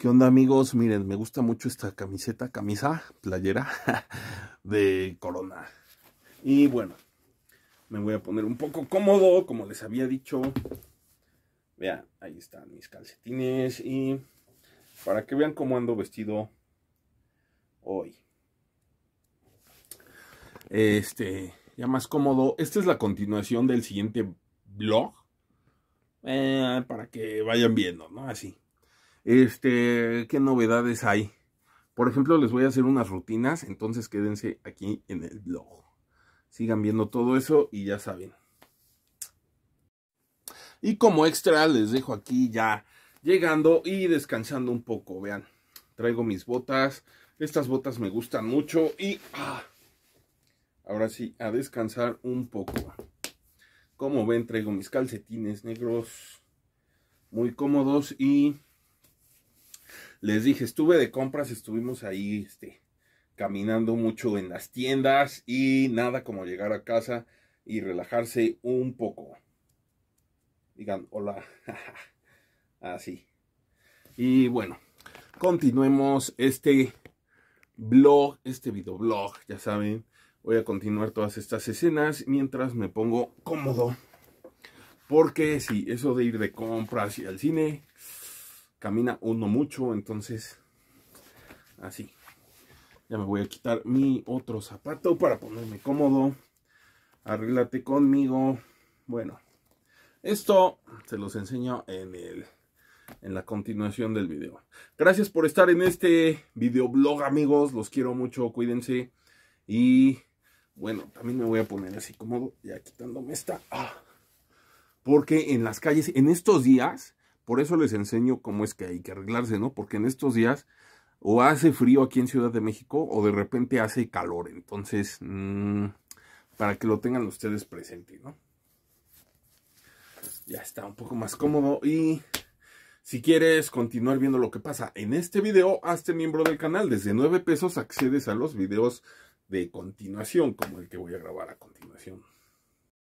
¿Qué onda amigos? Miren, me gusta mucho esta camiseta, camisa, playera de Corona. Y bueno, me voy a poner un poco cómodo, como les había dicho. Vean, ahí están mis calcetines y para que vean cómo ando vestido hoy. Este, ya más cómodo. Esta es la continuación del siguiente blog. Eh, para que vayan viendo, ¿no? Así. Este, ¿qué novedades hay? Por ejemplo, les voy a hacer unas rutinas, entonces quédense aquí en el blog. Sigan viendo todo eso y ya saben. Y como extra les dejo aquí ya llegando y descansando un poco, vean. Traigo mis botas, estas botas me gustan mucho y ah, ahora sí, a descansar un poco. Como ven, traigo mis calcetines negros muy cómodos y les dije, estuve de compras, estuvimos ahí este, caminando mucho en las tiendas y nada como llegar a casa y relajarse un poco. Digan, hola. Así. Y bueno, continuemos este blog, este videoblog, ya saben. Voy a continuar todas estas escenas mientras me pongo cómodo. Porque si sí, eso de ir de compras y al cine, camina uno mucho, entonces así. Ya me voy a quitar mi otro zapato para ponerme cómodo. Arréglate conmigo. Bueno, esto se los enseño en, el, en la continuación del video. Gracias por estar en este videoblog, amigos. Los quiero mucho, cuídense. Y bueno, también me voy a poner así cómodo, ya quitándome esta. Ah, porque en las calles, en estos días, por eso les enseño cómo es que hay que arreglarse, ¿no? Porque en estos días o hace frío aquí en Ciudad de México o de repente hace calor. Entonces, mm, para que lo tengan ustedes presente, ¿no? Ya está un poco más cómodo y si quieres continuar viendo lo que pasa en este video, hazte miembro del canal. Desde 9 pesos accedes a los videos de continuación, como el que voy a grabar a continuación.